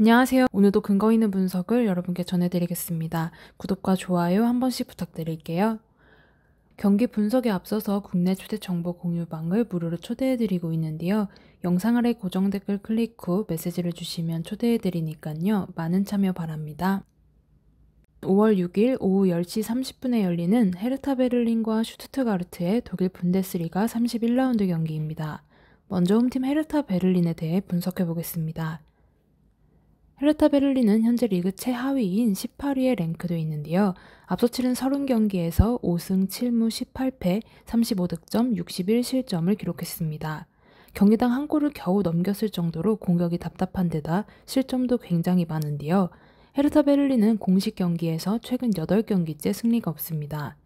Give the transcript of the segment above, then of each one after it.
안녕하세요. 오늘도 근거 있는 분석을 여러분께 전해드리겠습니다. 구독과 좋아요 한 번씩 부탁드릴게요. 경기 분석에 앞서서 국내 최대 정보 공유방을 무료로 초대해드리고 있는데요. 영상 아래 고정 댓글 클릭 후 메시지를 주시면 초대해드리니깐요. 많은 참여 바랍니다. 5월 6일 오후 10시 30분에 열리는 헤르타 베를린과 슈투트가르트의 독일 분데스리가 31라운드 경기입니다. 먼저 홈팀 헤르타 베를린에 대해 분석해 보겠습니다. 헤르타 베를린은 현재 리그 최하위인 18위에 랭크되어 있는데요. 앞서 치른 30경기에서 5승 7무 18패 35득점 61실점을 기록했습니다. 경기당 한 골을 겨우 넘겼을 정도로 공격이 답답한 데다 실점도 굉장히 많은데요. 헤르타 베를린은 공식 경기에서 최근 8경기째 승리가 없습니다.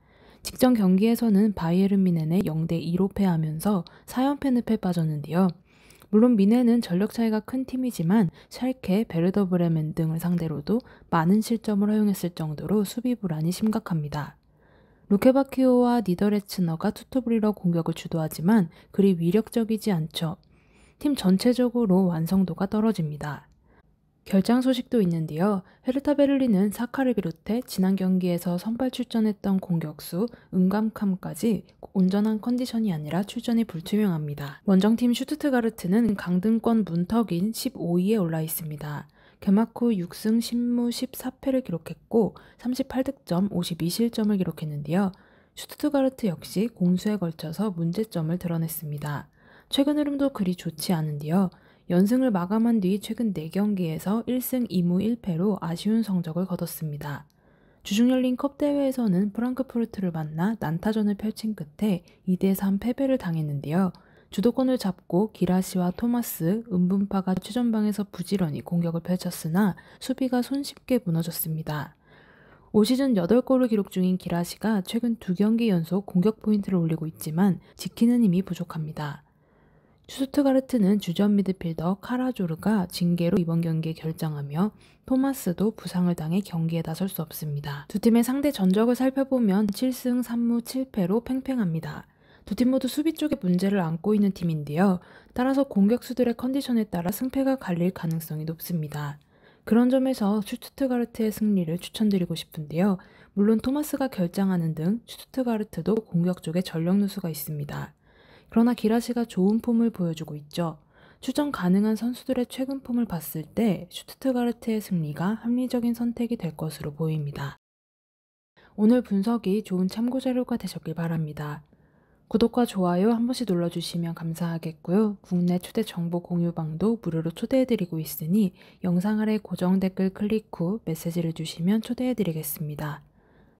직전 경기에서는 바이에른 미넨에 0대 2로 패하면서 4연패 늪에 빠졌는데요. 물론 미네는 전력 차이가 큰 팀이지만 샬케, 베르더 브레멘 등을 상대로도 많은 실점을 허용했을 정도로 수비 불안이 심각합니다. 루케바키오와 니더레츠너가 투토브리러 공격을 주도하지만 그리 위력적이지 않죠. 팀 전체적으로 완성도가 떨어집니다. 결장 소식도 있는데요. 헤르타 베를린은 사카를 비롯해 지난 경기에서 선발 출전했던 공격수 은감캄까지 온전한 컨디션이 아니라 출전이 불투명합니다. 원정팀 슈투트가르트는 강등권 문턱인 15위에 올라 있습니다. 개막 후 6승 10무 14패를 기록했고 38득점 52실점을 기록했는데요. 슈투트가르트 역시 공수에 걸쳐서 문제점을 드러냈습니다. 최근 흐름도 그리 좋지 않은데요. 연승을 마감한 뒤 최근 4경기에서 1승 2무 1패로 아쉬운 성적을 거뒀습니다. 주중 열린 컵 대회에서는 프랑크푸르트를 만나 난타전을 펼친 끝에 2대3 패배를 당했는데요. 주도권을 잡고 기라시와 토마스, 은분파가 최전방에서 부지런히 공격을 펼쳤으나 수비가 손쉽게 무너졌습니다. 올 시즌 8골을 기록 중인 기라시가 최근 2경기 연속 공격 포인트를 올리고 있지만 지키는 힘이 부족합니다. 슈투트가르트는 주전 미드필더 카라조르가 징계로 이번 경기에 결정하며 토마스도 부상을 당해 경기에 나설 수 없습니다. 두 팀의 상대 전적을 살펴보면 7승 3무 7패로 팽팽합니다. 두 팀 모두 수비 쪽에 문제를 안고 있는 팀인데요. 따라서 공격수들의 컨디션에 따라 승패가 갈릴 가능성이 높습니다. 그런 점에서 슈투트가르트의 승리를 추천드리고 싶은데요. 물론 토마스가 결정하는 등 슈투트가르트도 공격 쪽에 전력 누수가 있습니다. 그러나 기라 시가 좋은 폼을 보여주고 있죠. 추정 가능한 선수들의 최근 폼을 봤을 때 슈트트가르트의 승리가 합리적인 선택이 될 것으로 보입니다. 오늘 분석이 좋은 참고 자료가 되셨길 바랍니다. 구독과 좋아요 한 번씩 눌러주시면 감사하겠고요. 국내 초대 정보 공유방도 무료로 초대해드리고 있으니 영상 아래 고정 댓글 클릭 후 메시지를 주시면 초대해드리겠습니다.